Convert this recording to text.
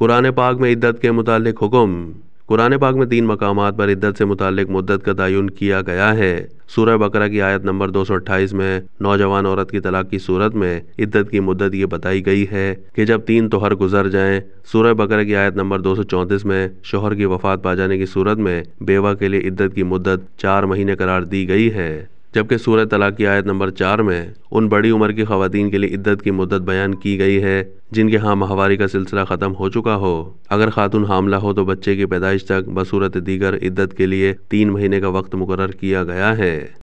कुरान पाक में इद्दत के मुतालिक हुक्म कुरान पाक में तीन मकाम पर इद्दत से मुतालिक मुद्दत का तयन किया गया है सूरह बकरा की आयत नंबर 228 में नौजवान औरत की तलाक की सूरत में इद्दत की मुद्दत ये बताई गई है कि जब तीन तोहर गुजर जाएं सूरह बकरा की आयत नंबर 234 में शोहर की वफात पा जाने की सूरत में बेवा के लिए इद्दत की मुद्दत चार महीने करार दी गई है जबकि सूर्य तलाक की आयत नंबर चार में उन बड़ी उम्र की खातन के लिए इद्दत की मदत बयान की गई है जिनके हाँ माहवारी का सिलसिला ख़त्म हो चुका हो अगर खातून हामला हो तो बच्चे की पैदाइश तक बसूरत दीगर इद्दत के लिए तीन महीने का वक्त मुकर किया गया है